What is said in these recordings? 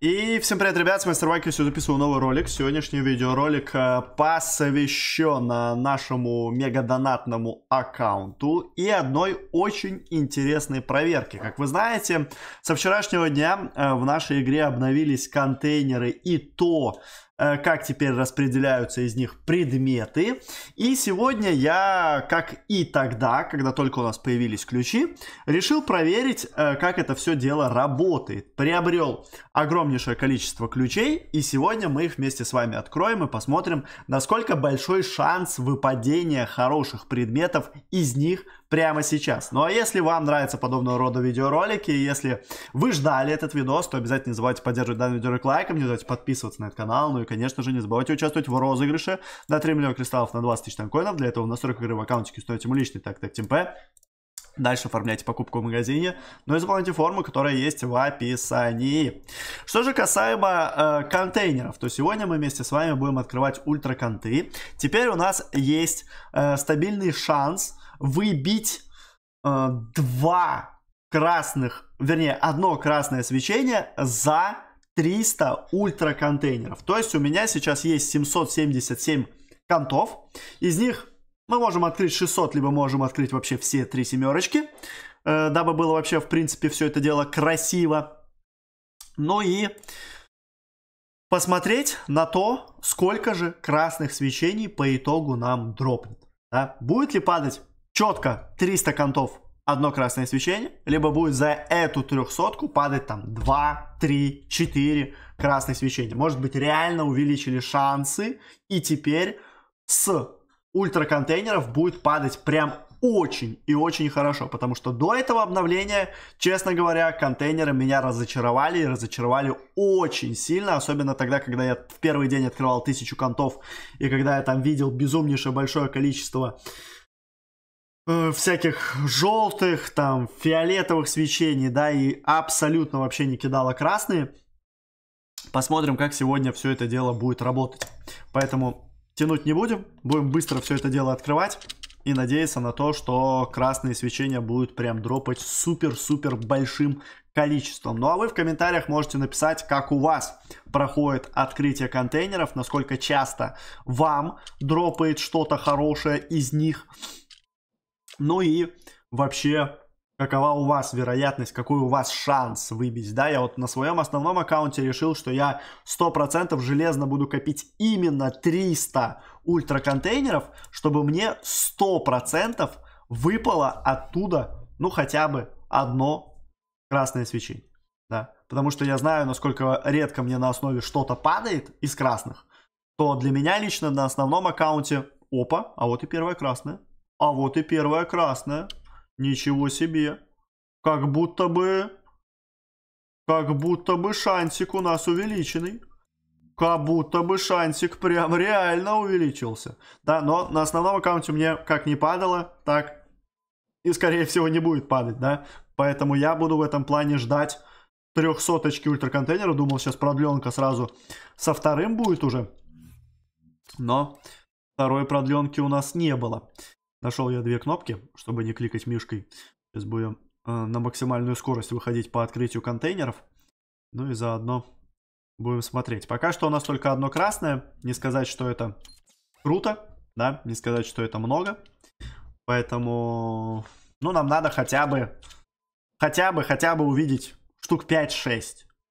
И всем привет, ребят, с Мастер Вайки сегодня записываю новый ролик. Сегодняшний видеоролик э, посвящен нашему мегадонатному аккаунту и одной очень интересной проверке. Как вы знаете, со вчерашнего дня э, в нашей игре обновились контейнеры и то, Э, как теперь распределяются из них предметы. И сегодня я, как и тогда, когда только у нас появились ключи, решил проверить, э, как это все дело работает. Приобрел огромнейшее количество ключей, и сегодня мы их вместе с вами откроем и посмотрим, насколько большой шанс выпадения хороших предметов из них – прямо сейчас. Ну а если вам нравятся подобного рода видеоролики, и если вы ждали этот видос, то обязательно не забывайте поддерживать данный видеоролик лайком, не забывайте подписываться на этот канал, ну и, конечно же, не забывайте участвовать в розыгрыше на 3 миллиона кристаллов на 20 тысяч танкоинов. Для этого в настройках игры в аккаунтике установите ему личный так так темпе. Дальше оформляйте покупку в магазине. Но ну и заполните форму, которая есть в описании. Что же касаемо э, контейнеров, то сегодня мы вместе с вами будем открывать ультраконты. Теперь у нас есть э, стабильный шанс выбить э, два красных, вернее, одно красное свечение за 300 ультраконтейнеров. То есть у меня сейчас есть 777 контов. Из них мы можем открыть 600, либо можем открыть вообще все три семерочки, э, дабы было вообще, в принципе, все это дело красиво. Ну и посмотреть на то, сколько же красных свечений по итогу нам дропнет. Да? Будет ли падать четко 300 контов одно красное свечение, либо будет за эту трехсотку падать там 2, 3, 4 красных свечения. Может быть, реально увеличили шансы, и теперь с ультраконтейнеров будет падать прям очень и очень хорошо, потому что до этого обновления, честно говоря, контейнеры меня разочаровали и разочаровали очень сильно, особенно тогда, когда я в первый день открывал тысячу контов и когда я там видел безумнейшее большое количество э, всяких желтых, там, фиолетовых свечений, да, и абсолютно вообще не кидало красные. Посмотрим, как сегодня все это дело будет работать. Поэтому Тянуть не будем, будем быстро все это дело открывать и надеяться на то, что красные свечения будут прям дропать супер-супер большим количеством. Ну а вы в комментариях можете написать, как у вас проходит открытие контейнеров, насколько часто вам дропает что-то хорошее из них. Ну и вообще какова у вас вероятность, какой у вас шанс выбить, да, я вот на своем основном аккаунте решил, что я 100% железно буду копить именно 300 ультраконтейнеров, чтобы мне 100% выпало оттуда, ну, хотя бы одно красное свечение, да, потому что я знаю, насколько редко мне на основе что-то падает из красных, то для меня лично на основном аккаунте, опа, а вот и первое красное, а вот и первое красное, Ничего себе. Как будто бы... Как будто бы шансик у нас увеличенный. Как будто бы шансик прям реально увеличился. Да, но на основном аккаунте мне как не падало, так и скорее всего не будет падать, да. Поэтому я буду в этом плане ждать трехсоточки ультраконтейнера. Думал, сейчас продленка сразу со вторым будет уже. Но второй продленки у нас не было. Нашел я две кнопки, чтобы не кликать мишкой. Сейчас будем э, на максимальную скорость выходить по открытию контейнеров. Ну и заодно будем смотреть. Пока что у нас только одно красное. Не сказать, что это круто, да, не сказать, что это много. Поэтому, ну, нам надо хотя бы, хотя бы, хотя бы увидеть штук 5-6,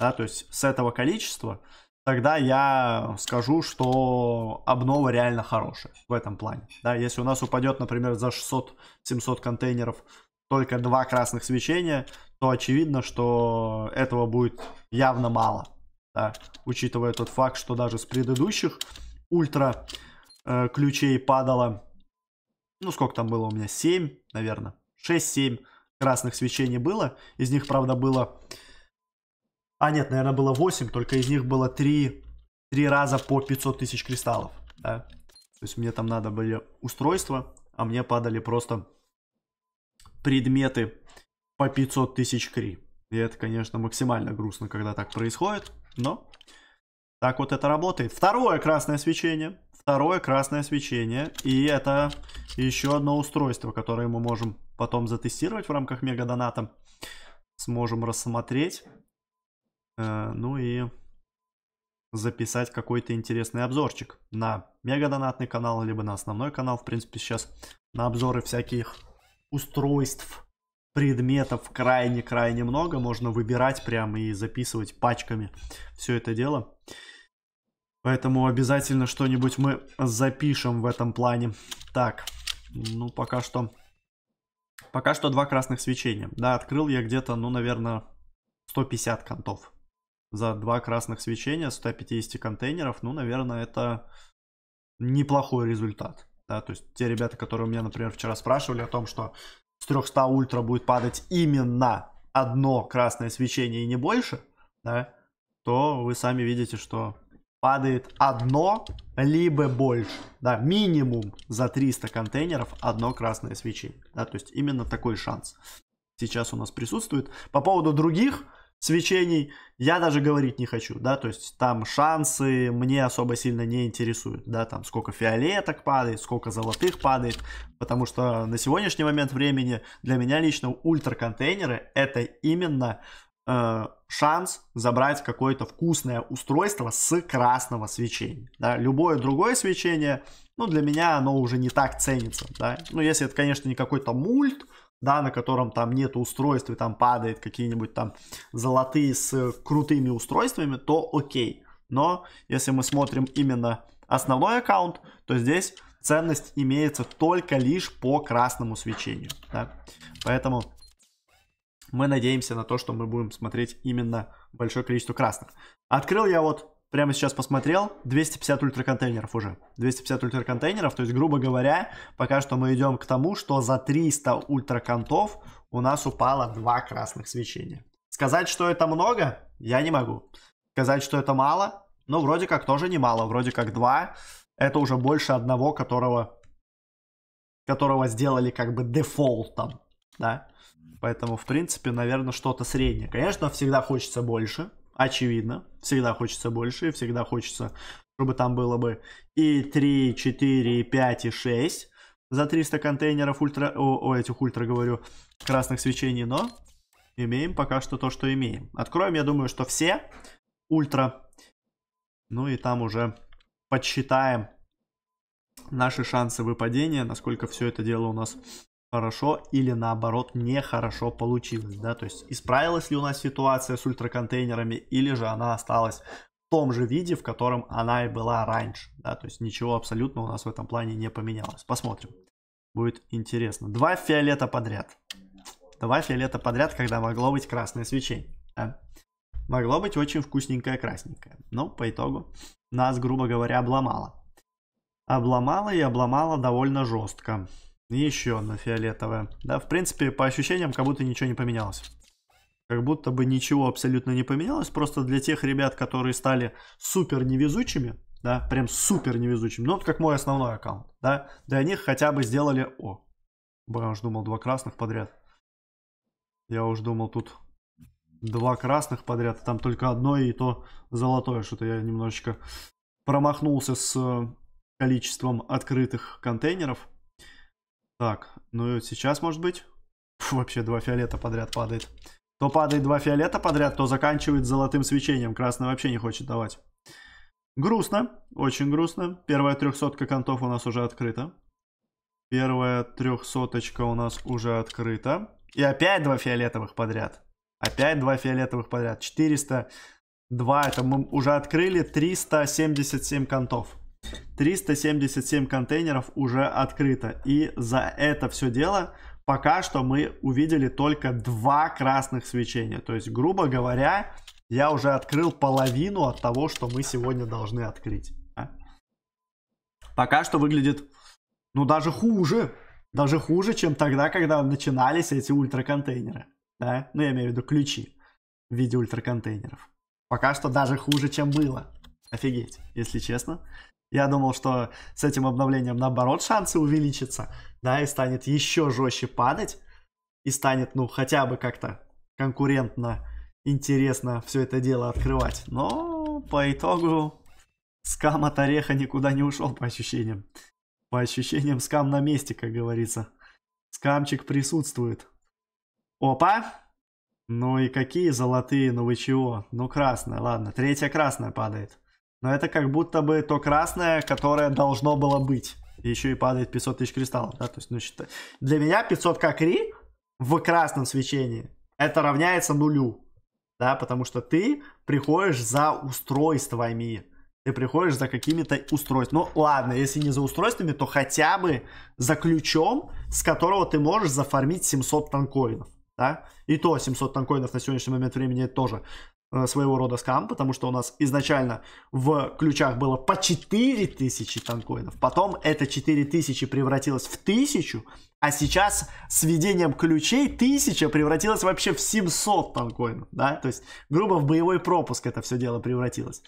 да, то есть с этого количества тогда я скажу, что обнова реально хорошая в этом плане. Да, если у нас упадет, например, за 600-700 контейнеров только два красных свечения, то очевидно, что этого будет явно мало. Да, учитывая тот факт, что даже с предыдущих ультра э, ключей падало, ну сколько там было у меня, 7, наверное, 6-7 красных свечений было. Из них, правда, было а, нет, наверное, было 8, только из них было 3, 3 раза по 500 тысяч кристаллов, да. То есть мне там надо были устройства, а мне падали просто предметы по 500 тысяч кри. И это, конечно, максимально грустно, когда так происходит, но так вот это работает. Второе красное свечение. Второе красное свечение. И это еще одно устройство, которое мы можем потом затестировать в рамках мега доната. Сможем рассмотреть. Э, ну и записать какой-то интересный обзорчик на мегадонатный канал, либо на основной канал. В принципе, сейчас на обзоры всяких устройств, предметов крайне-крайне много. Можно выбирать прямо и записывать пачками все это дело. Поэтому обязательно что-нибудь мы запишем в этом плане. Так, ну пока что... Пока что два красных свечения. Да, открыл я где-то, ну, наверное, 150 контов за два красных свечения 150 контейнеров, ну, наверное, это неплохой результат. Да, то есть те ребята, которые у меня, например, вчера спрашивали о том, что с 300 ультра будет падать именно одно красное свечение и не больше, да, то вы сами видите, что падает одно, либо больше. Да, минимум за 300 контейнеров одно красное свечение. Да, то есть именно такой шанс сейчас у нас присутствует. По поводу других, свечений я даже говорить не хочу, да, то есть там шансы мне особо сильно не интересуют, да, там сколько фиолеток падает, сколько золотых падает, потому что на сегодняшний момент времени для меня лично ультра-контейнеры это именно э, шанс забрать какое-то вкусное устройство с красного свечения, да, любое другое свечение, ну, для меня оно уже не так ценится, да, ну, если это, конечно, не какой-то мульт, да, на котором там нет устройств и там падает какие-нибудь там золотые с крутыми устройствами, то окей. Но если мы смотрим именно основной аккаунт, то здесь ценность имеется только лишь по красному свечению. Да? Поэтому мы надеемся на то, что мы будем смотреть именно большое количество красных. Открыл я вот прямо сейчас посмотрел, 250 ультраконтейнеров уже. 250 ультраконтейнеров, то есть, грубо говоря, пока что мы идем к тому, что за 300 ультраконтов у нас упало два красных свечения. Сказать, что это много, я не могу. Сказать, что это мало, ну, вроде как тоже немало, вроде как два. Это уже больше одного, которого, которого сделали как бы дефолтом, да. Поэтому, в принципе, наверное, что-то среднее. Конечно, всегда хочется больше, очевидно. Всегда хочется больше, всегда хочется, чтобы там было бы и 3, 4, и 5, и 6 за 300 контейнеров ультра... О, о, этих ультра, говорю, красных свечений, но имеем пока что то, что имеем. Откроем, я думаю, что все ультра. Ну и там уже подсчитаем наши шансы выпадения, насколько все это дело у нас хорошо или наоборот нехорошо получилось, да, то есть исправилась ли у нас ситуация с ультраконтейнерами или же она осталась в том же виде, в котором она и была раньше, да, то есть ничего абсолютно у нас в этом плане не поменялось. Посмотрим, будет интересно. Два фиолета подряд, два фиолета подряд, когда могло быть красное свечение, да? могло быть очень вкусненькое красненькое, но ну, по итогу нас, грубо говоря, обломало. Обломало и обломало довольно жестко. И еще одна фиолетовая. Да, в принципе, по ощущениям, как будто ничего не поменялось. Как будто бы ничего абсолютно не поменялось. Просто для тех ребят, которые стали супер невезучими, да, прям супер невезучими. Ну, вот как мой основной аккаунт, да. Для них хотя бы сделали... О, я уже думал, два красных подряд. Я уж думал, тут два красных подряд, там только одно и то золотое. Что-то я немножечко промахнулся с э, количеством открытых контейнеров. Так, ну и сейчас может быть. Фу, вообще два фиолета подряд падает. То падает два фиолета подряд, то заканчивает золотым свечением. Красный вообще не хочет давать. Грустно, очень грустно. Первая трехсотка контов у нас уже открыта. Первая трехсоточка у нас уже открыта. И опять два фиолетовых подряд. Опять два фиолетовых подряд. 402, это мы уже открыли 377 контов. 377 контейнеров уже открыто. И за это все дело пока что мы увидели только два красных свечения. То есть, грубо говоря, я уже открыл половину от того, что мы сегодня должны открыть. А? Пока что выглядит, ну, даже хуже. Даже хуже, чем тогда, когда начинались эти ультраконтейнеры. Да? Ну, я имею в виду ключи в виде ультраконтейнеров. Пока что даже хуже, чем было. Офигеть, если честно. Я думал, что с этим обновлением наоборот шансы увеличатся, да, и станет еще жестче падать, и станет, ну, хотя бы как-то конкурентно, интересно все это дело открывать. Но по итогу скам от ореха никуда не ушел, по ощущениям. По ощущениям, скам на месте, как говорится. Скамчик присутствует. Опа! Ну и какие золотые, ну вы чего? Ну красная, ладно, третья красная падает. Но это как будто бы то красное, которое должно было быть. еще и падает 500 тысяч кристаллов, да, то есть, ну, считай. Для меня 500 кокри в красном свечении, это равняется нулю, да, потому что ты приходишь за устройствами, ты приходишь за какими-то устройствами. Ну, ладно, если не за устройствами, то хотя бы за ключом, с которого ты можешь зафармить 700 танкоинов, да, и то 700 танкоинов на сегодняшний момент времени тоже Э, своего рода скам, потому что у нас изначально в ключах было по 4000 танкоинов, потом это 4000 превратилось в 1000, а сейчас с введением ключей 1000 превратилось вообще в 700 танкоинов, да, то есть грубо в боевой пропуск это все дело превратилось.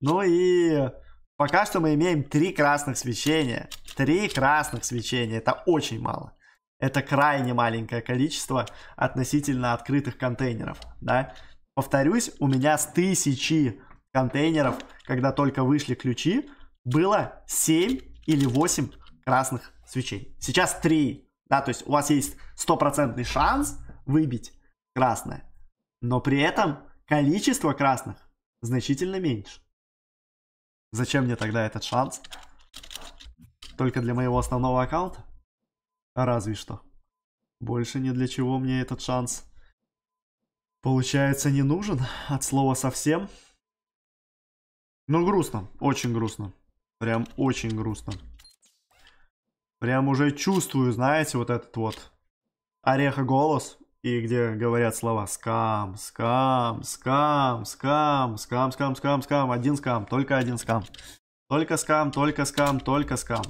Ну и пока что мы имеем три красных свечения, три красных свечения, это очень мало. Это крайне маленькое количество относительно открытых контейнеров, да повторюсь, у меня с тысячи контейнеров, когда только вышли ключи, было 7 или 8 красных свечей. Сейчас 3, да, то есть у вас есть стопроцентный шанс выбить красное, но при этом количество красных значительно меньше. Зачем мне тогда этот шанс? Только для моего основного аккаунта? Разве что. Больше ни для чего мне этот шанс Получается, не нужен? От слова совсем? Ну, грустно. Очень грустно. Прям очень грустно. Прям уже чувствую, знаете, вот этот вот орехоголос и где говорят слова скам, скам, скам, скам, скам, скам, скам, скам, один скам, только один скам. Только скам, только скам, только скам.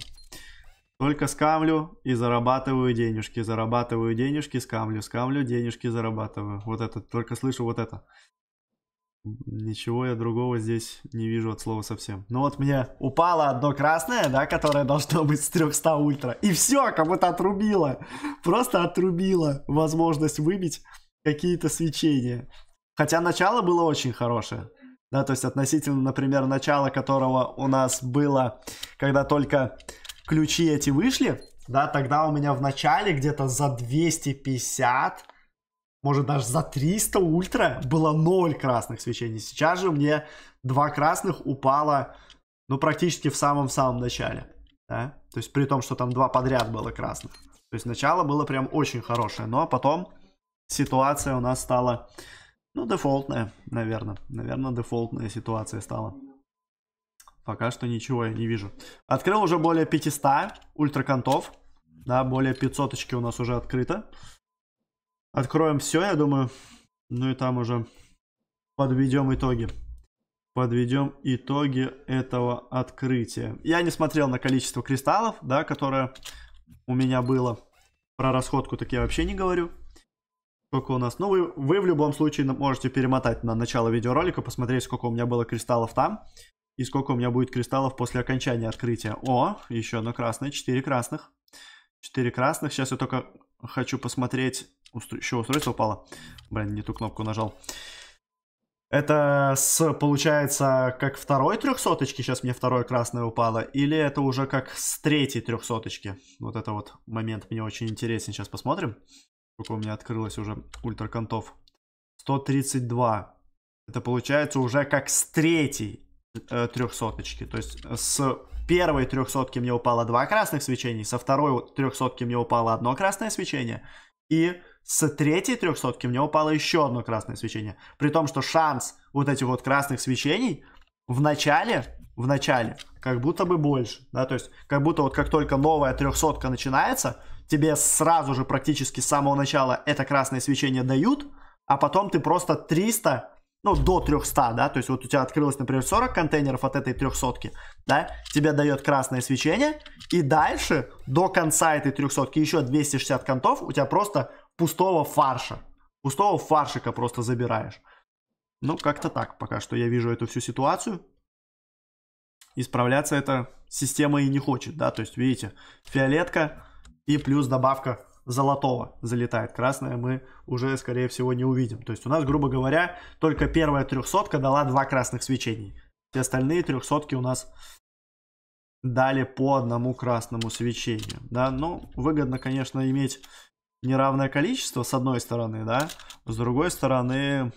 Только скамлю и зарабатываю денежки, зарабатываю денежки, скамлю, скамлю, денежки зарабатываю. Вот это, только слышу вот это. Ничего я другого здесь не вижу от слова совсем. Ну вот мне упало одно красное, да, которое должно быть с 300 ультра. И все, как будто отрубило. Просто отрубило возможность выбить какие-то свечения. Хотя начало было очень хорошее. Да, то есть относительно, например, начала которого у нас было, когда только ключи эти вышли, да, тогда у меня в начале где-то за 250, может даже за 300 ультра было 0 красных свечений. Сейчас же мне 2 красных упало, ну, практически в самом-самом начале. Да? То есть при том, что там 2 подряд было красных. То есть начало было прям очень хорошее, но потом ситуация у нас стала, ну, дефолтная, наверное. Наверное, дефолтная ситуация стала. Пока что ничего я не вижу. Открыл уже более 500 ультраконтов. Да, более 500 у нас уже открыто. Откроем все, я думаю. Ну и там уже подведем итоги. Подведем итоги этого открытия. Я не смотрел на количество кристаллов, да, которое у меня было. Про расходку так я вообще не говорю. Сколько у нас? Ну, вы, вы в любом случае можете перемотать на начало видеоролика, посмотреть, сколько у меня было кристаллов там. И сколько у меня будет кристаллов после окончания открытия? О, еще одно красное, четыре красных. четыре красных. Сейчас я только хочу посмотреть... Устро... Еще устройство упало. Блин, не ту кнопку нажал. Это с, получается, как второй трехсоточки, сейчас мне второе красное упало, или это уже как с третьей трехсоточки? Вот это вот момент мне очень интересен, сейчас посмотрим. Сколько у меня открылось уже ультраконтов. 132. Это получается уже как с третьей Э, трехсоточки. То есть э, с первой трехсотки мне упало два красных свечения, со второй трехсотки мне упало одно красное свечение, и с третьей трехсотки мне упало еще одно красное свечение. При том, что шанс вот этих вот красных свечений в начале, в начале, как будто бы больше, да, то есть как будто вот как только новая трехсотка начинается, тебе сразу же практически с самого начала это красное свечение дают, а потом ты просто 300 ну, до 300, да, то есть вот у тебя открылось, например, 40 контейнеров от этой 300, да, тебе дает красное свечение, и дальше до конца этой 300 еще 260 контов у тебя просто пустого фарша, пустого фаршика просто забираешь. Ну, как-то так пока что я вижу эту всю ситуацию. Исправляться эта система и не хочет, да, то есть, видите, фиолетка и плюс добавка золотого залетает. Красное мы уже, скорее всего, не увидим. То есть у нас, грубо говоря, только первая трехсотка дала два красных свечений. Все остальные трехсотки у нас дали по одному красному свечению. Да, ну, выгодно, конечно, иметь неравное количество, с одной стороны, да, с другой стороны,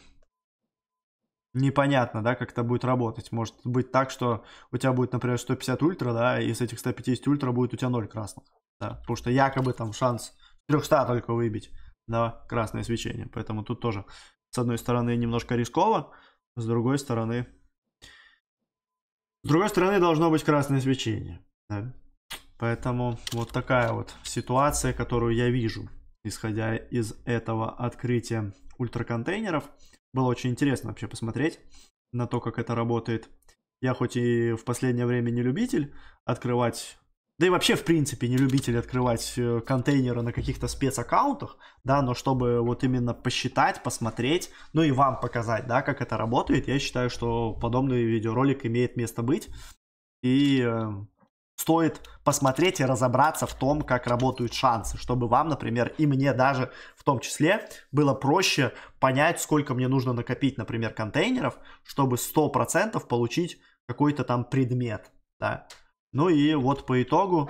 непонятно, да, как это будет работать. Может быть так, что у тебя будет, например, 150 ультра, да, и с этих 150 ультра будет у тебя 0 красных, да, потому что якобы там шанс 300 только выбить на красное свечение. Поэтому тут тоже, с одной стороны, немножко рисково, с другой стороны... С другой стороны, должно быть красное свечение. Да? Поэтому вот такая вот ситуация, которую я вижу, исходя из этого открытия ультраконтейнеров. Было очень интересно вообще посмотреть на то, как это работает. Я хоть и в последнее время не любитель открывать да и вообще, в принципе, не любитель открывать э, контейнеры на каких-то спецаккаунтах, да, но чтобы вот именно посчитать, посмотреть, ну и вам показать, да, как это работает, я считаю, что подобный видеоролик имеет место быть. И э, стоит посмотреть и разобраться в том, как работают шансы, чтобы вам, например, и мне даже в том числе было проще понять, сколько мне нужно накопить, например, контейнеров, чтобы 100% получить какой-то там предмет, да. Ну и вот по итогу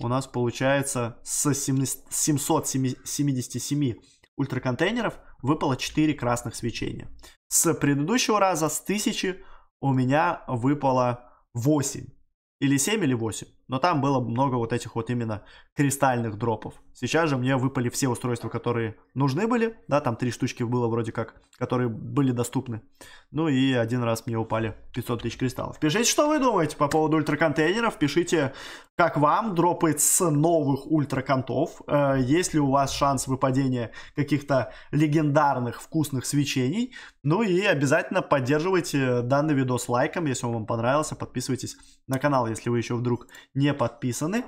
у нас получается с 777 ультраконтейнеров выпало 4 красных свечения. С предыдущего раза, с 1000, у меня выпало 8. Или 7, или 8. Но там было много вот этих вот именно кристальных дропов. Сейчас же мне выпали все устройства, которые нужны были. Да, там три штучки было вроде как, которые были доступны. Ну и один раз мне упали 500 тысяч кристаллов. Пишите, что вы думаете по поводу ультраконтейнеров. Пишите, как вам дропы с новых ультраконтов. Э, есть ли у вас шанс выпадения каких-то легендарных вкусных свечений. Ну и обязательно поддерживайте данный видос лайком, если он вам понравился. Подписывайтесь на канал, если вы еще вдруг не подписаны.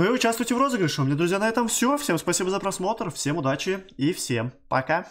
Ну и участвуйте в розыгрыше. У меня, друзья, на этом все. Всем спасибо за просмотр, всем удачи и всем пока.